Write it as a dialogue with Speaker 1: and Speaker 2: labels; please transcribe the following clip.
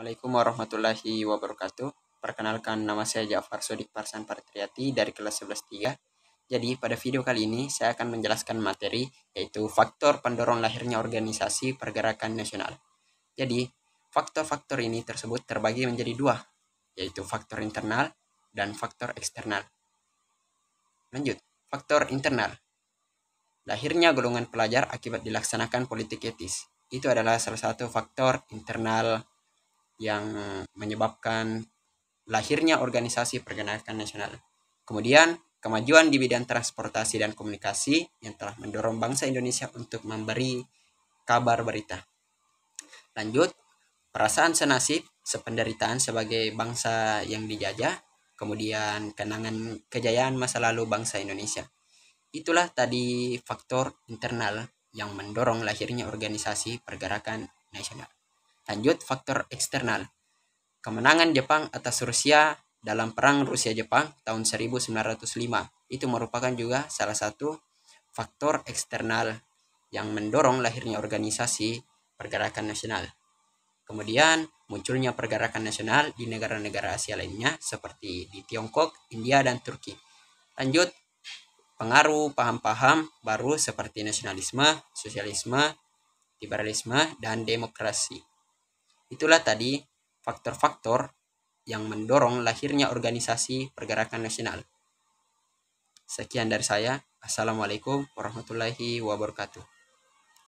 Speaker 1: Assalamualaikum warahmatullahi wabarakatuh. Perkenalkan nama saya Ja'far Sodik Parsan Partriati dari kelas 11.3. Jadi pada video kali ini saya akan menjelaskan materi yaitu faktor pendorong lahirnya organisasi pergerakan nasional. Jadi faktor-faktor ini tersebut terbagi menjadi dua yaitu faktor internal dan faktor eksternal. Lanjut, faktor internal. Lahirnya golongan pelajar akibat dilaksanakan politik etis. Itu adalah salah satu faktor internal yang eh, menyebabkan lahirnya organisasi pergerakan nasional. Kemudian, kemajuan di bidang transportasi dan komunikasi yang telah mendorong bangsa Indonesia untuk memberi kabar berita. Lanjut, perasaan senasib, sependeritaan sebagai bangsa yang dijajah, kemudian kenangan kejayaan masa lalu bangsa Indonesia. Itulah tadi faktor internal yang mendorong lahirnya organisasi pergerakan nasional. Lanjut faktor eksternal. Kemenangan Jepang atas Rusia dalam Perang Rusia-Jepang tahun 1905 itu merupakan juga salah satu faktor eksternal yang mendorong lahirnya organisasi pergerakan nasional. Kemudian munculnya pergerakan nasional di negara-negara Asia lainnya seperti di Tiongkok, India, dan Turki. Lanjut, pengaruh paham-paham baru seperti nasionalisme, sosialisme, liberalisme, dan demokrasi. Itulah tadi faktor-faktor yang mendorong lahirnya organisasi pergerakan nasional. Sekian dari saya. Assalamualaikum warahmatullahi wabarakatuh.